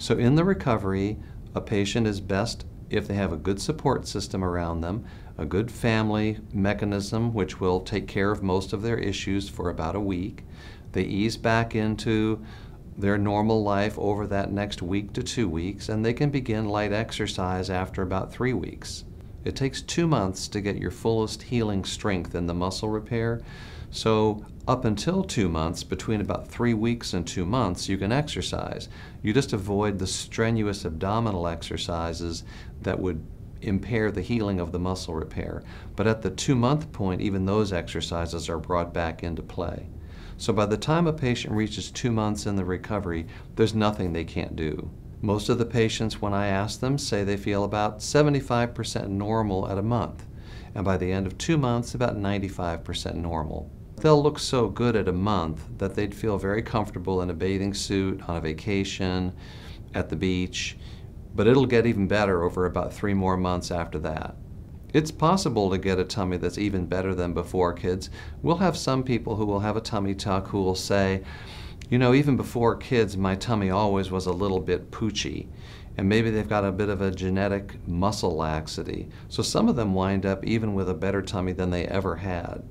So in the recovery, a patient is best if they have a good support system around them, a good family mechanism which will take care of most of their issues for about a week. They ease back into their normal life over that next week to two weeks, and they can begin light exercise after about three weeks. It takes two months to get your fullest healing strength in the muscle repair. So up until two months, between about three weeks and two months, you can exercise. You just avoid the strenuous abdominal exercises that would impair the healing of the muscle repair. But at the two month point, even those exercises are brought back into play. So by the time a patient reaches two months in the recovery, there's nothing they can't do. Most of the patients, when I ask them, say they feel about 75% normal at a month, and by the end of two months, about 95% normal. They'll look so good at a month that they'd feel very comfortable in a bathing suit, on a vacation, at the beach, but it'll get even better over about three more months after that. It's possible to get a tummy that's even better than before, kids. We'll have some people who will have a tummy tuck who will say, you know, even before kids, my tummy always was a little bit poochy. And maybe they've got a bit of a genetic muscle laxity. So some of them wind up even with a better tummy than they ever had.